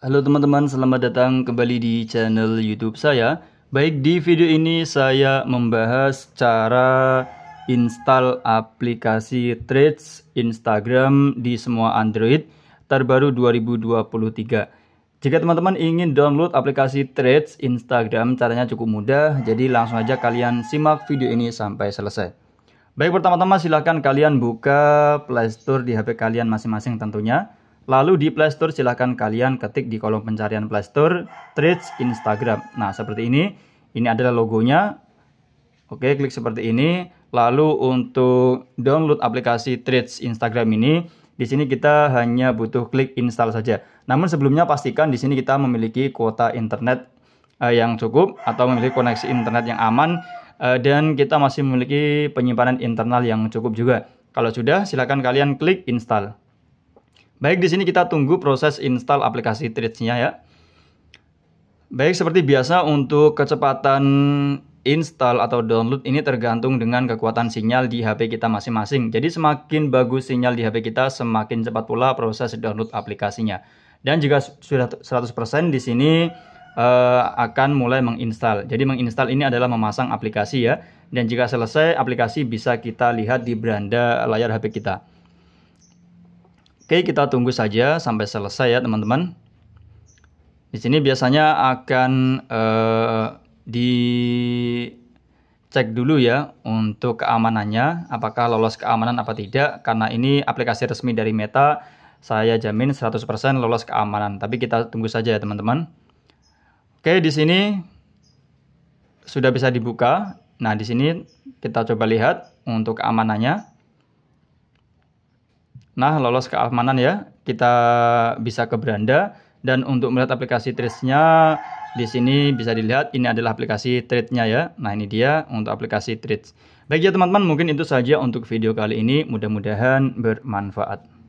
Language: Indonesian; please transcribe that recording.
Halo teman-teman, selamat datang kembali di channel YouTube saya. Baik, di video ini saya membahas cara install aplikasi Threads Instagram di semua Android terbaru 2023. Jika teman-teman ingin download aplikasi Threads Instagram, caranya cukup mudah, jadi langsung aja kalian simak video ini sampai selesai. Baik, pertama-tama silahkan kalian buka Play Store di HP kalian masing-masing tentunya. Lalu di Playstore silahkan kalian ketik di kolom pencarian Playstore Threads Instagram. Nah seperti ini, ini adalah logonya. Oke klik seperti ini. Lalu untuk download aplikasi Threads Instagram ini, di sini kita hanya butuh klik install saja. Namun sebelumnya pastikan di sini kita memiliki kuota internet eh, yang cukup atau memiliki koneksi internet yang aman eh, dan kita masih memiliki penyimpanan internal yang cukup juga. Kalau sudah, silakan kalian klik install. Baik, di sini kita tunggu proses install aplikasi threads nya ya. Baik, seperti biasa untuk kecepatan install atau download ini tergantung dengan kekuatan sinyal di HP kita masing-masing. Jadi semakin bagus sinyal di HP kita, semakin cepat pula proses download aplikasinya. Dan jika sudah 100% di sini uh, akan mulai menginstal. Jadi menginstal ini adalah memasang aplikasi ya. Dan jika selesai, aplikasi bisa kita lihat di beranda layar HP kita. Oke, kita tunggu saja sampai selesai ya, teman-teman. Di sini biasanya akan di eh, dicek dulu ya untuk keamanannya, apakah lolos keamanan apa tidak, karena ini aplikasi resmi dari Meta, saya jamin 100% lolos keamanan. Tapi kita tunggu saja ya, teman-teman. Oke, di sini sudah bisa dibuka. Nah, di sini kita coba lihat untuk keamanannya. Nah, lolos keamanan ya. Kita bisa ke beranda dan untuk melihat aplikasi trades-nya di sini bisa dilihat ini adalah aplikasi trade-nya ya. Nah, ini dia untuk aplikasi trades. Baik ya teman-teman, mungkin itu saja untuk video kali ini. Mudah-mudahan bermanfaat.